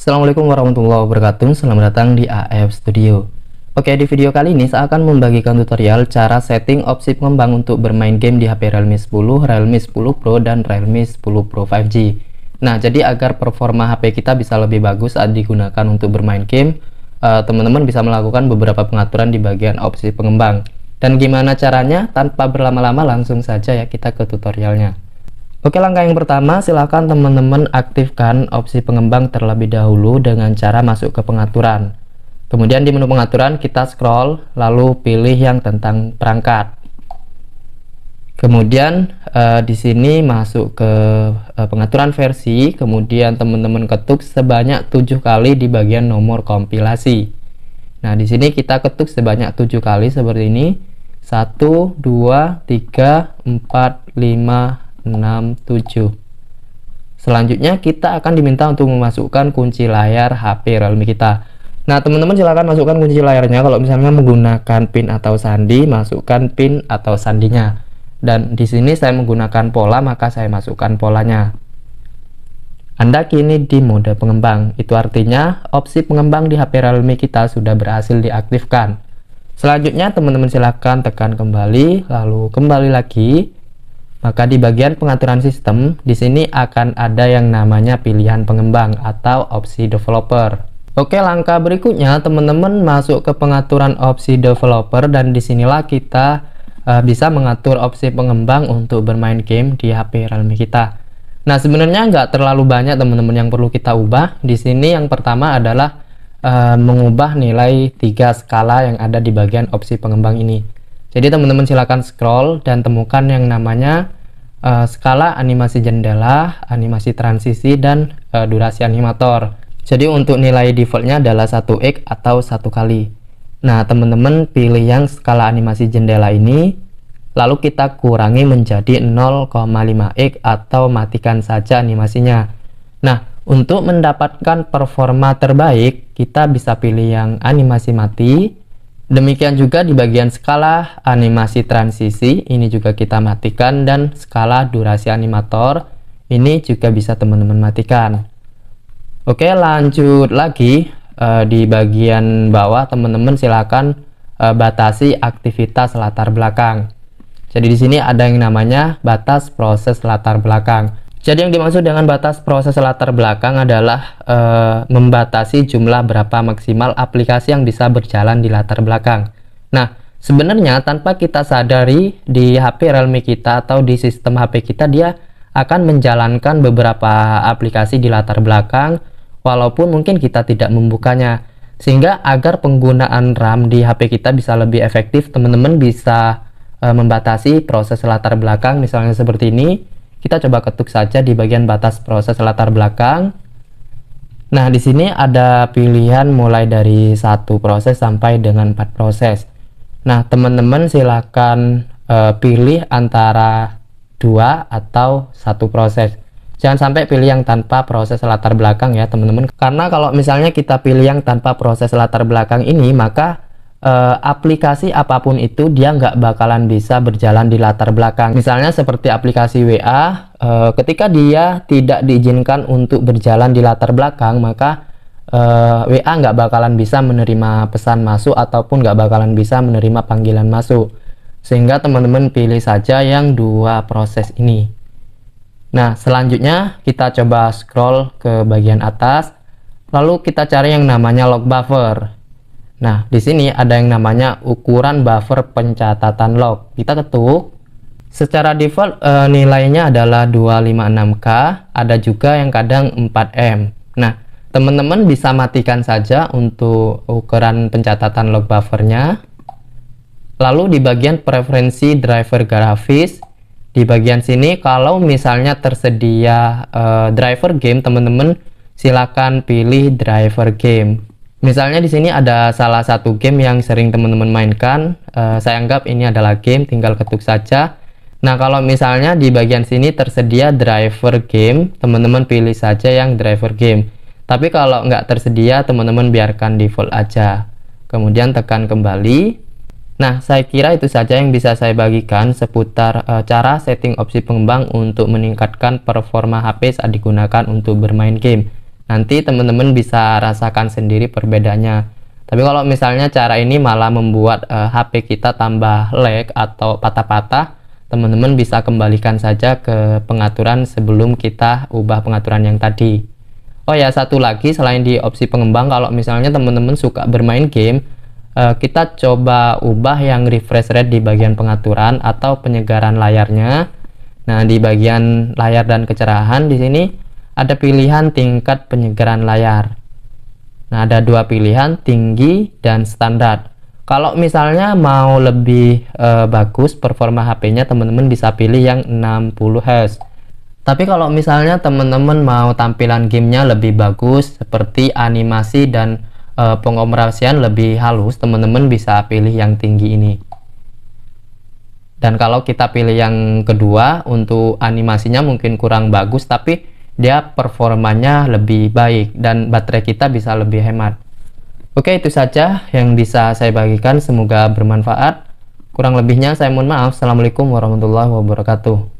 Assalamualaikum warahmatullahi wabarakatuh Selamat datang di AF Studio Oke di video kali ini saya akan membagikan tutorial cara setting opsi pengembang untuk bermain game di HP Realme 10, Realme 10 Pro, dan Realme 10 Pro 5G Nah jadi agar performa HP kita bisa lebih bagus saat digunakan untuk bermain game eh, Teman-teman bisa melakukan beberapa pengaturan di bagian opsi pengembang dan gimana caranya tanpa berlama-lama langsung saja ya kita ke tutorialnya Oke langkah yang pertama silahkan teman-teman aktifkan opsi pengembang terlebih dahulu dengan cara masuk ke pengaturan kemudian di menu pengaturan kita scroll lalu pilih yang tentang perangkat kemudian eh, di sini masuk ke eh, pengaturan versi kemudian teman-teman ketuk sebanyak tujuh kali di bagian nomor kompilasi nah di sini kita ketuk sebanyak tujuh kali seperti ini 1 2 3 4 5 67 selanjutnya kita akan diminta untuk memasukkan kunci layar HP realme kita nah teman-teman silahkan masukkan kunci layarnya kalau misalnya menggunakan pin atau sandi masukkan pin atau sandinya dan di sini saya menggunakan pola maka saya masukkan polanya anda kini di mode pengembang, itu artinya opsi pengembang di HP Realme kita sudah berhasil diaktifkan. Selanjutnya teman-teman silahkan tekan kembali, lalu kembali lagi, maka di bagian pengaturan sistem, di sini akan ada yang namanya pilihan pengembang atau opsi developer. Oke, langkah berikutnya teman-teman masuk ke pengaturan opsi developer dan disinilah kita uh, bisa mengatur opsi pengembang untuk bermain game di HP Realme kita. Nah, sebenarnya nggak terlalu banyak teman-teman yang perlu kita ubah. Di sini yang pertama adalah uh, mengubah nilai tiga skala yang ada di bagian opsi pengembang ini. Jadi teman-teman silahkan scroll dan temukan yang namanya uh, skala animasi jendela, animasi transisi, dan uh, durasi animator. Jadi untuk nilai defaultnya adalah 1x atau satu kali. Nah teman-teman pilih yang skala animasi jendela ini, lalu kita kurangi menjadi 0,5x atau matikan saja animasinya. Nah untuk mendapatkan performa terbaik, kita bisa pilih yang animasi mati, Demikian juga di bagian skala animasi transisi, ini juga kita matikan dan skala durasi animator, ini juga bisa teman-teman matikan. Oke lanjut lagi e, di bagian bawah teman-teman silakan e, batasi aktivitas latar belakang. Jadi di sini ada yang namanya batas proses latar belakang. Jadi yang dimaksud dengan batas proses latar belakang adalah e, membatasi jumlah berapa maksimal aplikasi yang bisa berjalan di latar belakang. Nah, sebenarnya tanpa kita sadari di HP Realme kita atau di sistem HP kita dia akan menjalankan beberapa aplikasi di latar belakang walaupun mungkin kita tidak membukanya. Sehingga agar penggunaan RAM di HP kita bisa lebih efektif, teman-teman bisa e, membatasi proses latar belakang misalnya seperti ini kita coba ketuk saja di bagian batas proses latar belakang. Nah, di sini ada pilihan mulai dari satu proses sampai dengan empat proses. Nah, teman-teman silakan e, pilih antara dua atau satu proses jangan sampai pilih yang tanpa proses latar belakang ya teman-teman karena kalau misalnya kita pilih yang tanpa proses latar belakang ini maka uh, aplikasi apapun itu dia nggak bakalan bisa berjalan di latar belakang. Misalnya seperti aplikasi WA, uh, eh, ketika dia tidak diizinkan untuk berjalan di latar belakang, maka uh, eh, WA nggak bakalan bisa menerima pesan masuk ataupun nggak bakalan bisa menerima panggilan masuk. Sehingga teman-teman pilih saja yang dua proses ini. Nah, selanjutnya kita coba scroll ke bagian atas. Lalu kita cari yang namanya log buffer. Nah, di sini ada yang namanya ukuran buffer pencatatan log. Kita ketuk. Secara default e, nilainya adalah 256K, ada juga yang kadang 4M. Nah, teman-teman bisa matikan saja untuk ukuran pencatatan log buffernya. Lalu di bagian preferensi driver grafis, di bagian sini kalau misalnya tersedia e, driver game, teman-teman silakan pilih driver game Misalnya di sini ada salah satu game yang sering teman-teman mainkan. Uh, saya anggap ini adalah game, tinggal ketuk saja. Nah, kalau misalnya di bagian sini tersedia driver game, teman-teman pilih saja yang driver game. Tapi kalau nggak tersedia, teman-teman biarkan default aja. Kemudian tekan kembali. Nah, saya kira itu saja yang bisa saya bagikan seputar e, cara setting opsi pengembang untuk meningkatkan performa HP saat digunakan untuk bermain game. Nanti teman-teman bisa rasakan sendiri perbedaannya. Tapi kalau misalnya cara ini malah membuat uh, eh, HP kita tambah lag atau patah-patah, teman-teman bisa kembalikan saja ke pengaturan sebelum kita ubah pengaturan yang tadi. Oh ya, satu lagi selain di opsi pengembang, kalau misalnya teman-teman suka bermain game, eh, kita coba ubah yang refresh rate di bagian pengaturan atau penyegaran layarnya. Nah, di bagian layar dan kecerahan di sini ada pilihan tingkat penyegaran layar. Nah, ada dua pilihan, tinggi dan standar. Kalau misalnya mau lebih e, bagus performa HP-nya, teman-teman bisa pilih yang 60 Hz. Tapi kalau misalnya teman-teman mau tampilan gamenya lebih bagus, seperti animasi dan e, eh, pengoperasian lebih halus, teman-teman bisa pilih yang tinggi ini. Dan kalau kita pilih yang kedua, untuk animasinya mungkin kurang bagus, tapi dia performanya lebih baik dan baterai kita bisa lebih hemat. Oke, itu saja yang bisa saya bagikan. Semoga bermanfaat. Kurang lebihnya saya mohon maaf. Assalamualaikum warahmatullahi wabarakatuh.